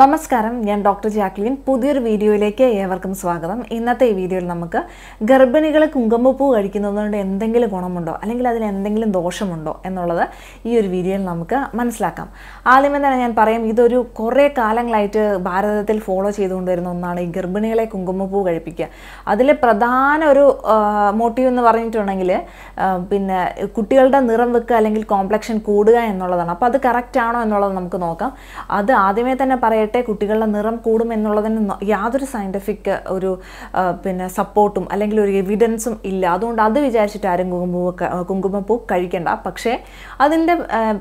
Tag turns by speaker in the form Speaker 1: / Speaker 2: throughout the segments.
Speaker 1: നമസ്കാരം ഞാൻ doctor Jacqueline പുതിയൊരു വീഡിയോയിലേക്ക് ഏവർക്കും സ്വാഗതം ഇന്നത്തെ ഈ വീഡിയോയിൽ നമുക്ക് ഗർഭിണികളെ കുങ്കുമപ്പൂ കഴിക്കുന്നതുകൊണ്ട് എന്തെങ്കിലും ഗുണമുണ്ടോ അല്ലെങ്കിൽ അതിന് എന്തെങ്കിലും ദോഷമുണ്ടോ എന്നുള്ളത് ഈ ഒരു വീഡിയോയിൽ നമുക്ക് മനസ്സിലാക്കാം ആദ്യമേ തന്നെ ഞാൻ പറയും ഇതൊരു കുറേ കാലങ്ങളായിട്ട് ഭാരതത്തിൽ ഫോളോ ചെയ്തുകൊണ്ടിരുന്ന ഒന്നാണ് ഈ ഗർഭിണികളെ കുങ്കുമപ്പൂ കഴിപ്പിക്കുക അതിലെ പ്രധാന ഒരു മോട്ടീവ് എന്ന് പറഞ്ഞിട്ടുണ്ടെങ്കിൽ പിന്നെ കുട്ടികളുടെ നിറം വെക്കുക അല്ലെങ്കിൽ കോംപ്ലക്ഷൻ കൂടുക എന്നുള്ളതാണ് അപ്പോൾ അത് കറക്റ്റ് ആണോ എന്നുള്ളത് നമുക്ക് നോക്കാം അത് ആദ്യമേ തന്നെ പറയട്ടെ കുട്ടികളുടെ നിറം കൂടും എന്നുള്ളതിന് യാതൊരു സയൻറ്റിഫിക് ഒരു പിന്നെ സപ്പോർട്ടും അല്ലെങ്കിൽ ഒരു എവിഡൻസും ഇല്ല അതുകൊണ്ട് അത് വിചാരിച്ചിട്ട് ആരും കുങ്കുമപ്പൂ കുങ്കുമ്പൂ കഴിക്കണ്ട പക്ഷേ അതിൻ്റെ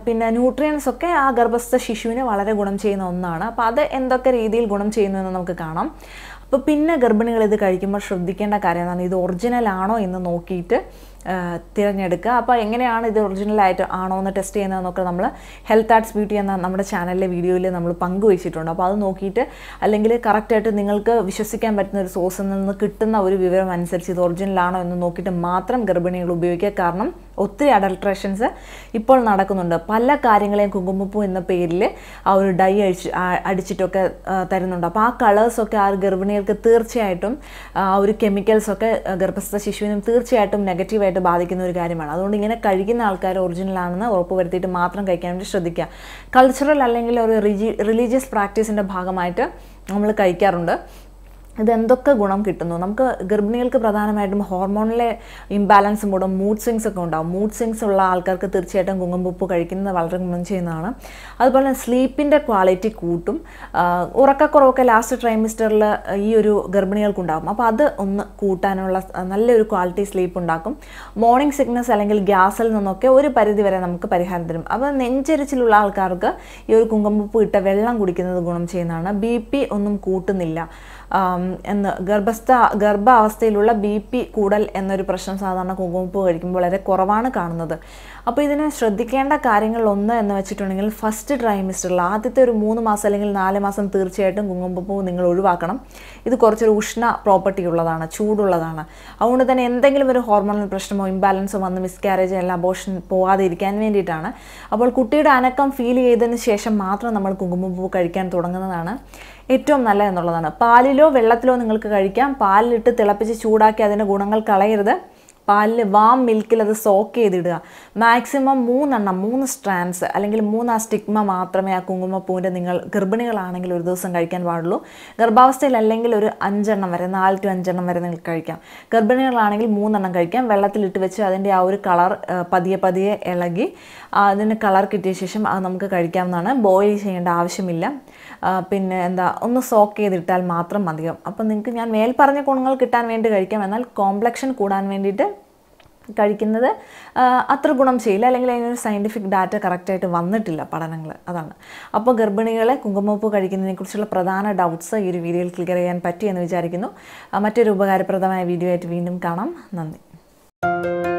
Speaker 1: പിന്നെ ന്യൂട്രിയൻസ് ഒക്കെ ആ ഗർഭസ്ഥ ശിശുവിന് വളരെ ഗുണം ചെയ്യുന്ന ഒന്നാണ് അപ്പോൾ അത് എന്തൊക്കെ രീതിയിൽ ഗുണം ചെയ്യുന്നു എന്ന് നമുക്ക് കാണാം അപ്പോൾ പിന്നെ ഗർഭിണികൾ ഇത് കഴിക്കുമ്പോൾ ശ്രദ്ധിക്കേണ്ട കാര്യം എന്താണ് ഇത് ഒറിജിനൽ ആണോ എന്ന് നോക്കിയിട്ട് തിരഞ്ഞെടുക്കുക അപ്പോൾ എങ്ങനെയാണ് ഇത് ആയിട്ട് ആണോ എന്ന് ടെസ്റ്റ് ചെയ്യുന്നതെന്നൊക്കെ നമ്മൾ ഹെൽത്ത് ആർട്സ് ബ്യൂട്ടി എന്ന നമ്മുടെ ചാനലിലെ വീഡിയോയിൽ നമ്മൾ പങ്കുവച്ചിട്ടുണ്ട് അപ്പോൾ അത് നോക്കിയിട്ട് അല്ലെങ്കിൽ കറക്റ്റായിട്ട് നിങ്ങൾക്ക് വിശ്വസിക്കാൻ പറ്റുന്ന ഒരു സോഴ്സിൽ നിന്ന് കിട്ടുന്ന ഒരു വിവരം അനുസരിച്ച് ഇത് ഒറിജിനൽ ആണോ എന്ന് നോക്കിയിട്ട് മാത്രം ഗർഭിണികൾ ഉപയോഗിക്കുക കാരണം ഒത്തിരി അഡൾട്രേഷൻസ് ഇപ്പോൾ നടക്കുന്നുണ്ട് പല കാര്യങ്ങളെയും കുങ്കുമപ്പൂ എന്ന പേരിൽ ആ ഒരു ഡൈ അഴിച്ച് അടിച്ചിട്ടൊക്കെ തരുന്നുണ്ട് അപ്പോൾ ആ കളേഴ്സൊക്കെ ആ ഗർഭിണികൾക്ക് തീർച്ചയായിട്ടും ആ ഒരു കെമിക്കൽസൊക്കെ ഗർഭസ്ഥ ശിശുവിനും തീർച്ചയായിട്ടും നെഗറ്റീവായിട്ട് ബാധിക്കുന്ന ഒരു കാര്യമാണ് അതുകൊണ്ട് ഇങ്ങനെ കഴിക്കുന്ന ആൾക്കാർ ഒറിജിനലാണെന്ന് ഉറപ്പ് വരുത്തിയിട്ട് മാത്രം കഴിക്കാൻ വേണ്ടി ശ്രദ്ധിക്കുക കൾച്ചറൽ അല്ലെങ്കിൽ ഒരു റിലീജിയസ് പ്രാക്ടീസിൻ്റെ ഭാഗമായിട്ട് നമ്മൾ കഴിക്കാറുണ്ട് ഇതെന്തൊക്കെ ഗുണം കിട്ടുന്നു നമുക്ക് ഗർഭിണികൾക്ക് പ്രധാനമായിട്ടും ഹോർമോണിലെ ഇംബാലൻസ് മൂടും മൂഡ് സ്വിങ്സ് ഒക്കെ ഉണ്ടാകും മൂഡ് സ്വിങ്സ് ഉള്ള ആൾക്കാർക്ക് തീർച്ചയായിട്ടും കുങ്കുമ്പുപ്പ് കഴിക്കുന്നത് വളരെ ഗുണം ചെയ്യുന്നതാണ് അതുപോലെ തന്നെ സ്ലീപ്പിൻ്റെ ക്വാളിറ്റി കൂട്ടും ഉറക്കക്കുറവൊക്കെ ലാസ്റ്റ് ട്രൈമിസ്റ്ററിൽ ഈ ഒരു ഗർഭിണികൾക്കുണ്ടാകും അപ്പോൾ അത് ഒന്ന് കൂട്ടാനുള്ള നല്ലൊരു ക്വാളിറ്റി സ്ലീപ്പ് ഉണ്ടാക്കും മോർണിംഗ് സിക്നസ് അല്ലെങ്കിൽ ഗ്യാസിൽ നിന്നൊക്കെ ഒരു പരിധി വരെ നമുക്ക് പരിഹാരം തരും അപ്പോൾ നെഞ്ചരിച്ചിലുള്ള ആൾക്കാർക്ക് ഈ ഒരു കുങ്കുമ്പുപ്പ് ഇട്ട വെള്ളം കുടിക്കുന്നത് ഗുണം ചെയ്യുന്നതാണ് ബി ഒന്നും കൂട്ടുന്നില്ല എന്ന് ഗർഭസ്ഥ ഗർഭാവസ്ഥയിലുള്ള ബി പി കൂടൽ എന്നൊരു പ്രശ്നം സാധാരണ കുങ്കുമപ്പ് കഴിക്കുമ്പോൾ വളരെ കുറവാണ് കാണുന്നത് അപ്പോൾ ഇതിനെ ശ്രദ്ധിക്കേണ്ട കാര്യങ്ങളിൽ ഒന്ന് എന്ന് വെച്ചിട്ടുണ്ടെങ്കിൽ ഫസ്റ്റ് ട്രൈമിസ്റ്ററിൽ ആദ്യത്തെ ഒരു മൂന്ന് മാസം അല്ലെങ്കിൽ നാല് മാസം തീർച്ചയായിട്ടും കുങ്കുമപ്പൂ നിങ്ങൾ ഒഴിവാക്കണം ഇത് കുറച്ചൊരു ഉഷ്ണ പ്രോപ്പർട്ടി ഉള്ളതാണ് ചൂടുള്ളതാണ് അതുകൊണ്ട് തന്നെ എന്തെങ്കിലും ഒരു ഹോർമോണൽ പ്രശ്നമോ ഇംബാലൻസോ വന്ന് മിസ്കാരേജ് അല്ല അബോഷൻ പോകാതെ ഇരിക്കാൻ വേണ്ടിയിട്ടാണ് അപ്പോൾ കുട്ടിയുടെ അനക്കം ഫീൽ ചെയ്തതിന് ശേഷം മാത്രം നമ്മൾ കുങ്കുമപ്പൂ കഴിക്കാൻ തുടങ്ങുന്നതാണ് ഏറ്റവും നല്ലതെന്നുള്ളതാണ് പാലിലോ വെള്ളത്തിലോ നിങ്ങൾക്ക് കഴിക്കാം പാലിലിട്ട് തിളപ്പിച്ച് ചൂടാക്കി അതിൻ്റെ ഗുണങ്ങൾ കളയരുത് പാലിൽ വാം മിൽക്കിൽ അത് സോക്ക് ചെയ്തിടുക മാക്സിമം മൂന്നെണ്ണം മൂന്ന് സ്ട്രാൻസ് അല്ലെങ്കിൽ മൂന്ന് ആ സ്റ്റിഗ്മ മാത്രമേ ആ കുങ്കുമപ്പൂവിൻ്റെ നിങ്ങൾ ഗർഭിണികളാണെങ്കിൽ ഒരു ദിവസം കഴിക്കാൻ പാടുള്ളൂ ഗർഭാവസ്ഥയിൽ അല്ലെങ്കിൽ ഒരു അഞ്ചെണ്ണം വരെ നാല് ടു അഞ്ചെണ്ണം വരെ നിങ്ങൾക്ക് കഴിക്കാം ഗർഭിണികളാണെങ്കിൽ മൂന്നെണ്ണം കഴിക്കാം വെള്ളത്തിലിട്ട് വെച്ച് അതിൻ്റെ ആ ഒരു കളർ പതിയെ പതിയെ ഇളകി അതിന് കളർ കിട്ടിയ ശേഷം അത് നമുക്ക് കഴിക്കാവുന്നതാണ് ബോയിൽ ചെയ്യേണ്ട ആവശ്യമില്ല പിന്നെ എന്താ ഒന്ന് സോക്ക് ചെയ്തിട്ടാൽ മാത്രം മതിയാവും അപ്പം നിങ്ങൾക്ക് ഞാൻ മേൽ പറഞ്ഞ ഗുണങ്ങൾ കിട്ടാൻ വേണ്ടി കഴിക്കാം എന്നാൽ കോംപ്ലക്ഷൻ കൂടാൻ വേണ്ടിയിട്ട് കഴിക്കുന്നത് അത്ര ഗുണം ചെയ്യില്ല അല്ലെങ്കിൽ അതിനൊരു സയൻറ്റിഫിക് ഡാറ്റ കറക്റ്റായിട്ട് വന്നിട്ടില്ല പഠനങ്ങൾ അതാണ് അപ്പോൾ ഗർഭിണികളെ കുങ്കുമപ്പൂ കഴിക്കുന്നതിനെക്കുറിച്ചുള്ള പ്രധാന ഡൗട്ട്സ് ഈ ഒരു വീഡിയോയിൽ ക്ലിയർ ചെയ്യാൻ പറ്റിയെന്ന് വിചാരിക്കുന്നു മറ്റൊരു ഉപകാരപ്രദമായ വീഡിയോ ആയിട്ട് വീണ്ടും കാണാം നന്ദി